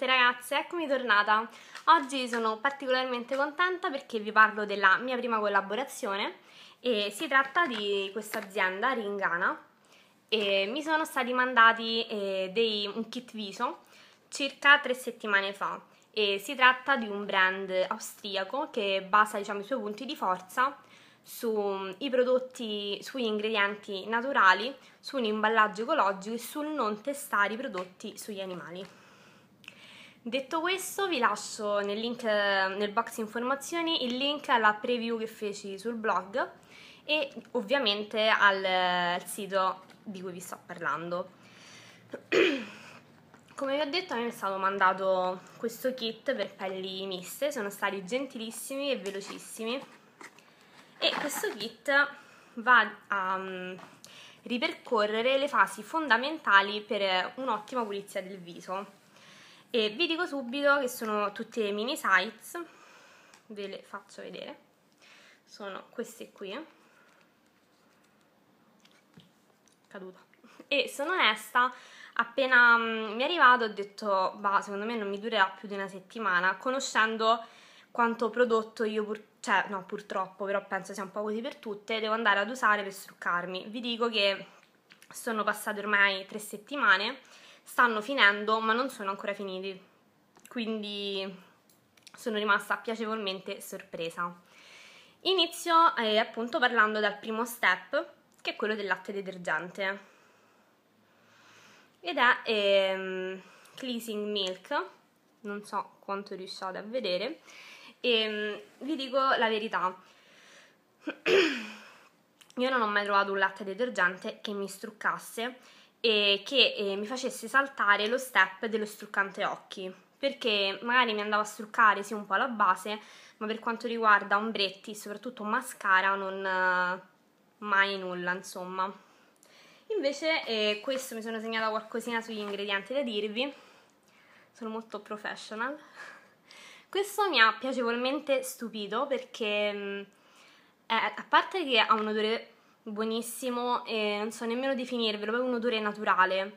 tutte ragazze, eccomi tornata. Oggi sono particolarmente contenta perché vi parlo della mia prima collaborazione e si tratta di questa azienda Ringana e mi sono stati mandati eh, dei, un kit viso circa tre settimane fa e si tratta di un brand austriaco che basa diciamo, i suoi punti di forza mm, sui prodotti, sugli ingredienti naturali, su un imballaggio ecologico e sul non testare i prodotti sugli animali. Detto questo vi lascio nel, link, nel box informazioni il link alla preview che feci sul blog e ovviamente al, al sito di cui vi sto parlando. Come vi ho detto a me è stato mandato questo kit per pelli miste, sono stati gentilissimi e velocissimi e questo kit va a um, ripercorrere le fasi fondamentali per un'ottima pulizia del viso e vi dico subito che sono tutte mini size ve le faccio vedere sono queste qui eh. caduta e sono onesta appena mm, mi è arrivato ho detto bah secondo me non mi durerà più di una settimana conoscendo quanto prodotto io pur, cioè no purtroppo però penso sia un po' così per tutte devo andare ad usare per struccarmi vi dico che sono passate ormai tre settimane stanno finendo ma non sono ancora finiti, quindi sono rimasta piacevolmente sorpresa. Inizio eh, appunto parlando dal primo step, che è quello del latte detergente, ed è ehm, Cleasing Milk, non so quanto riusciate a vedere, e ehm, vi dico la verità, io non ho mai trovato un latte detergente che mi struccasse e che eh, mi facesse saltare lo step dello struccante occhi perché magari mi andava a struccare sì un po' la base ma per quanto riguarda ombretti soprattutto mascara non eh, mai nulla insomma invece eh, questo mi sono segnata qualcosina sugli ingredienti da dirvi sono molto professional questo mi ha piacevolmente stupito perché mm, a parte che ha un odore buonissimo e non so nemmeno definirvelo, è un odore naturale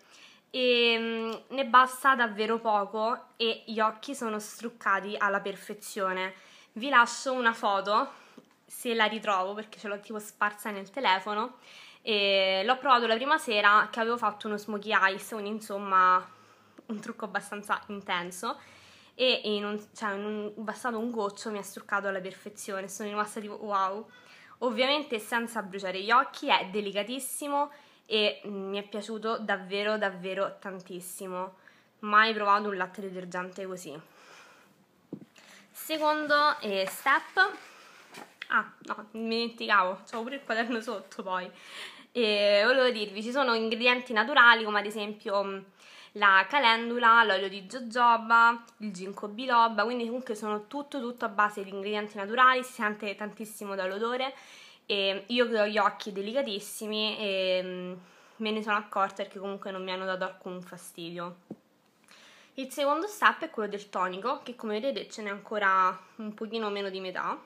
e ehm, ne basta davvero poco e gli occhi sono struccati alla perfezione. Vi lascio una foto se la ritrovo perché ce l'ho tipo sparsa nel telefono l'ho provato la prima sera che avevo fatto uno smokey eyes, un insomma un trucco abbastanza intenso e in un, cioè in un, bastato un goccio mi ha struccato alla perfezione, sono rimasta tipo wow ovviamente senza bruciare gli occhi, è delicatissimo e mm, mi è piaciuto davvero davvero tantissimo. Mai provato un latte detergente così. Secondo eh, step, ah no, mi dimenticavo, c'ho pure il quaderno sotto poi. E volevo dirvi, ci sono ingredienti naturali come ad esempio mm, la calendula, l'olio di jojoba, il ginkgo biloba, quindi comunque sono tutto tutto a base di ingredienti naturali, si sente tantissimo dall'odore e io che ho gli occhi delicatissimi e ehm, me ne sono accorta perché comunque non mi hanno dato alcun fastidio. Il secondo step è quello del tonico, che come vedete ce n'è ancora un pochino meno di metà,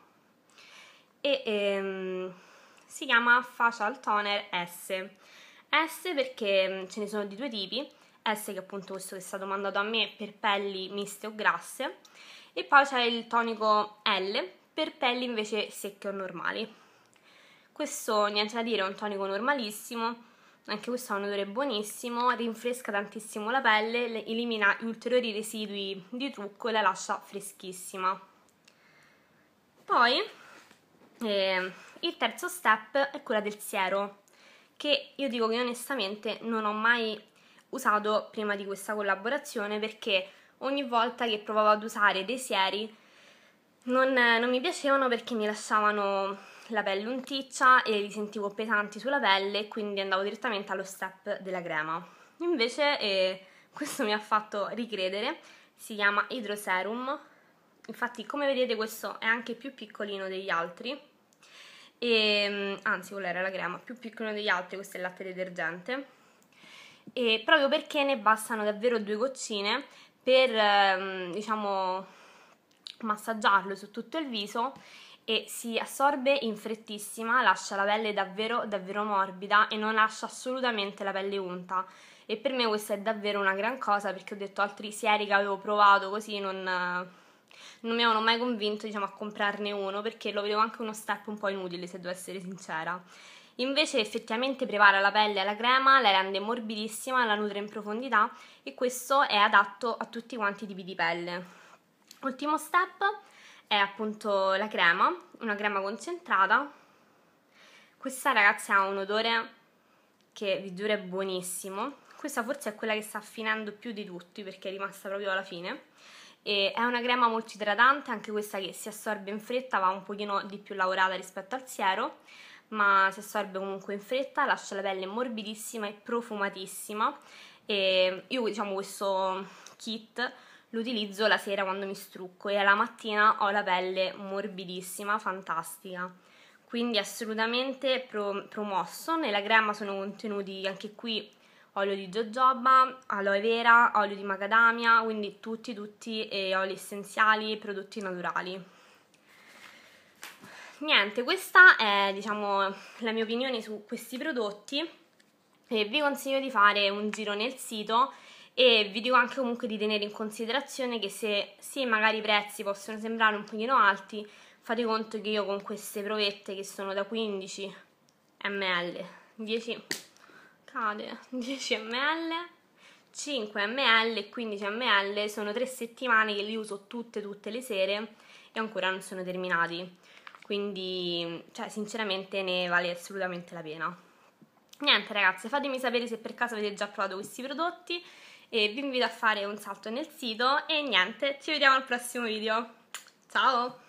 e ehm, si chiama Facial Toner S. S perché ehm, ce ne sono di due tipi, S che è appunto questo che è stato mandato a me per pelli miste o grasse e poi c'è il tonico L per pelli invece secche o normali questo niente da dire è un tonico normalissimo anche questo ha un odore buonissimo rinfresca tantissimo la pelle elimina gli ulteriori residui di trucco e la lascia freschissima poi eh, il terzo step è quello del siero che io dico che onestamente non ho mai usato prima di questa collaborazione perché ogni volta che provavo ad usare dei sieri non, non mi piacevano perché mi lasciavano la pelle unticcia e li sentivo pesanti sulla pelle e quindi andavo direttamente allo step della crema. Invece eh, questo mi ha fatto ricredere, si chiama Hydro Serum, infatti come vedete questo è anche più piccolino degli altri, e, ehm, anzi quella era la crema, più piccolino degli altri, questo è il latte detergente e proprio perché ne bastano davvero due goccine per ehm, diciamo massaggiarlo su tutto il viso e si assorbe in frettissima, lascia la pelle davvero davvero morbida e non lascia assolutamente la pelle unta e per me questa è davvero una gran cosa perché ho detto altri sieri che avevo provato così non, non mi avevano mai convinto diciamo, a comprarne uno perché lo vedevo anche uno step un po' inutile se devo essere sincera Invece effettivamente prepara la pelle alla crema, la rende morbidissima, la nutre in profondità e questo è adatto a tutti quanti i tipi di pelle. Ultimo step è appunto la crema, una crema concentrata. Questa ragazzi ha un odore che vi giuro è buonissimo. Questa forse è quella che sta finendo più di tutti perché è rimasta proprio alla fine. E è una crema molto idratante, anche questa che si assorbe in fretta, va un pochino di più lavorata rispetto al siero ma si assorbe comunque in fretta, lascia la pelle morbidissima e profumatissima e io diciamo questo kit lo utilizzo la sera quando mi strucco e alla mattina ho la pelle morbidissima, fantastica quindi assolutamente pro promosso nella crema sono contenuti anche qui olio di jojoba, aloe vera, olio di macadamia quindi tutti tutti eh, oli essenziali e prodotti naturali niente, questa è diciamo la mia opinione su questi prodotti e vi consiglio di fare un giro nel sito e vi dico anche comunque di tenere in considerazione che se sì magari i prezzi possono sembrare un pochino alti fate conto che io con queste provette che sono da 15 ml 10 cade 10 ml 5 ml e 15 ml sono tre settimane che li uso tutte tutte le sere e ancora non sono terminati quindi cioè, sinceramente ne vale assolutamente la pena. Niente ragazze, fatemi sapere se per caso avete già provato questi prodotti e vi invito a fare un salto nel sito e niente, ci vediamo al prossimo video. Ciao!